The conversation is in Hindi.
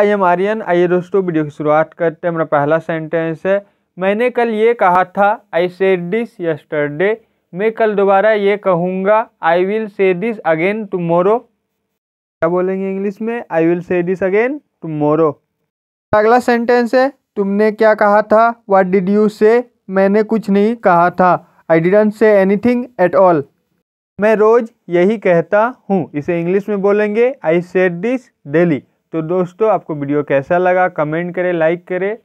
आई एम आर्यन आइए दोस्तों वीडियो की शुरुआत करते हैं मेरा पहला सेंटेंस है मैंने कल ये कहा था आई सेड दिस यस्टरडे मैं कल दोबारा ये कहूँगा I will say this again tomorrow क्या बोलेंगे इंग्लिश में I will say this again tomorrow अगला सेंटेंस है तुमने क्या कहा था वाट डिड यू से मैंने कुछ नहीं कहा था I didn't say anything at all मैं रोज़ यही कहता हूँ इसे इंग्लिश में बोलेंगे आई सेड दिस डेली तो दोस्तों आपको वीडियो कैसा लगा कमेंट करें लाइक करें